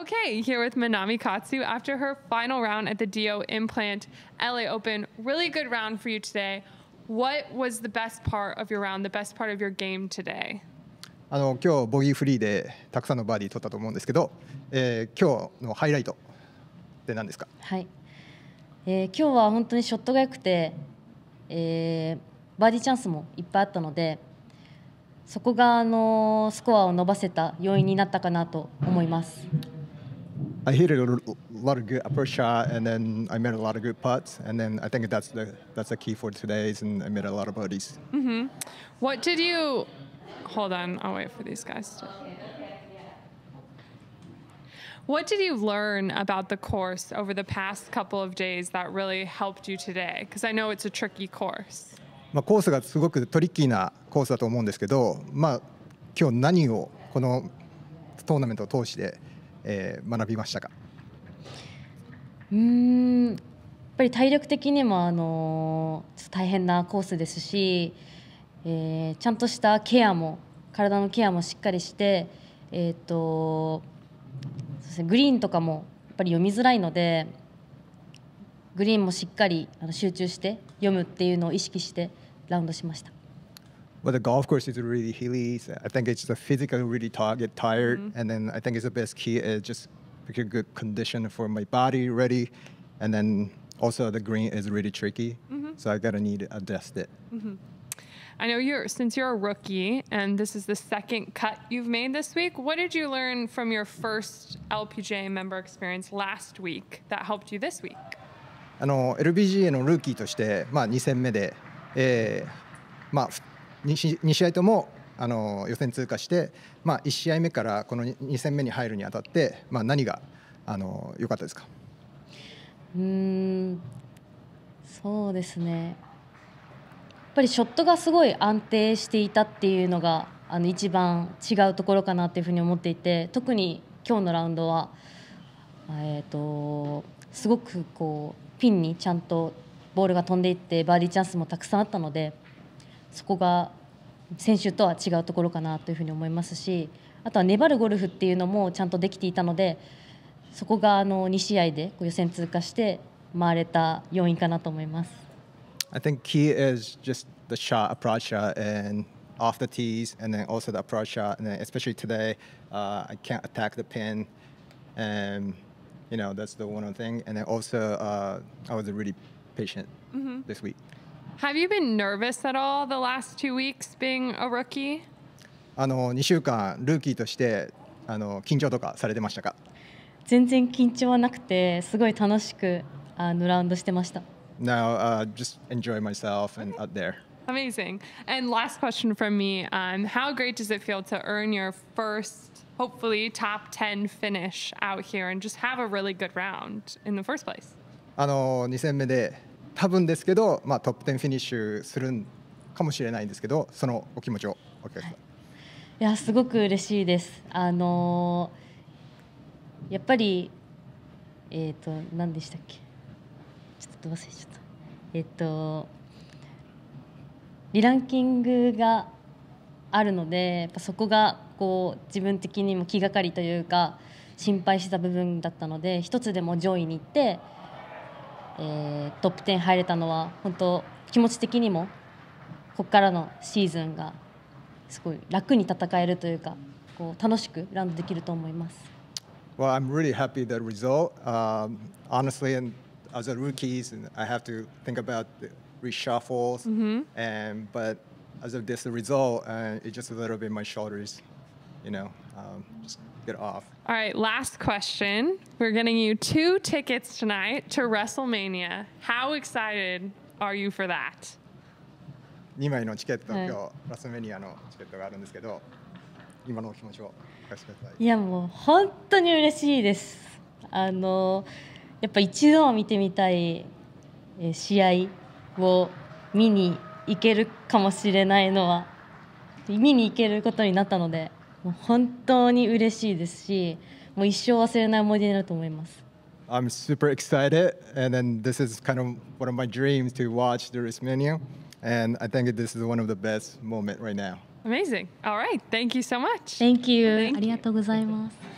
Okay, here with Manami Katsu after her final round at the DO Implant LA Open. Really good round for you today. What was the best part of your round, the best part of your game today? あの今日ボギーフリーでたくさんのバーディー取ったと思うんですけど、えー、今日のハイライトって何ですか、はいえー、今日は本当にショットが良くて、えー、バーディーチャンスもいっぱいあったのでそこがあのスコアを伸ばせた要因になったかなと思います。I hit a lot of good upper shot, and then I made a lot of good putts, and then I think that's the that's the key for today's, and I made a lot of birdies. Mm-hmm. What did you? Hold on, I'll wait for these guys. To... What did you learn about the course over the past couple of days that really helped you today? Because I know it's a tricky course. まあコースがすごくトリッキーなコースだと思うんですけど、まあ今日何をこのトーナメントを通して。えー、学びましたかうんやっぱり体力的にも、あの大変なコースですし、えー、ちゃんとしたケアも体のケアもしっかりして、えーとそうですね、グリーンとかもやっぱり読みづらいのでグリーンもしっかり集中して読むっていうのを意識してラウンドしました。But the golf course is really hilly. So I think it's a physically really t- get tired, mm-hmm. and then I think it's the best key is just pick a good condition for my body ready, and then also the green is really tricky, mm-hmm. so I gotta need to adjust it. Mm-hmm. I know you're since you're a rookie and this is the second cut you've made this week. What did you learn from your first LPGA member experience last week that helped you this week? あの LPGA のルーキーとして、まあ、2戦目で、えーまあ、2, 試合ともあの予選通過して、まあ、1試合目からこの 2, 戦目に入るにあたって、まあ、何が良かったですかうんそうですねやっぱりショットがすごい安定していたっていうのがあの一番違うところかなというふうに思っていて特に今日のラウンドは、えーとすごくこうピンにちゃんとボールが飛んでいってバーディーチャンスもたくさんあったのでそこが先週とは違うところかなというふうに思いますしあとは粘るゴルフっていうのもちゃんとできていたのでそこがあの2試合で予選通過して回れた要因かなと思います。I think key is just the shot, approach and off the tees, and then also the approach shot, and then especially today, uh, I can't attack the pin, and you know that's the one thing. And then also, uh, I was really patient this week. Have you been nervous at all the last two weeks being a rookie? あの2週間ルーキーとしてあの緊張とかされてましたか全然緊張はなくてすごい楽しくあのラウンドしてました。Now,、uh, just enjoy myself and out there. Amazing. And last question from me um, How great does it feel to earn your first, hopefully, top 10 finish out here and just have a really good round in the first place? あの2戦目で多分ですけど、まあ、トップ10フィニッシュするかもしれないんですけどそのお気持ちをお聞かせください。い、やすごく嬉しいです。あのー、やっぱりえっ、ー、と何でしたっけちょっと忘れちゃった。えっ、ー、とリランキングがあるのでやっぱそこがこう自分的にも気がかりというか心配した部分だったので一つでも上位に行ってえー、トップ10入れたのは本当気持ち的にもここからのシーズンがすごい楽に戦えるというかこう楽しくランドできると思います。Well, I'm really happy the result.、Um, honestly, and as a r o o k i e I have to think about the reshuffles. Mm -hmm. And but as of this result, uh, it's just a little bit my shoulders, you know. um, just get off. All right, last question. We're getting you two tickets tonight to WrestleMania. How excited are you for that? 2枚のチケット、はい、今日ラスメニアのチケットがあるんですけど今のお気持ちを聞かせてくださいいやもう本当に嬉しいですあのやっぱ一度は見てみたい試合を見に行けるかもしれないのは見に行けることになったのでもう本当に嬉しいですし、もう一生忘れない思い出になると思います。I'm super excited, and then this is kind of one of my dreams to watch the race menu, and I think this is one of the best moment right now. Amazing. All right. Thank you so much. Thank you. Thank you. ありがとうございます。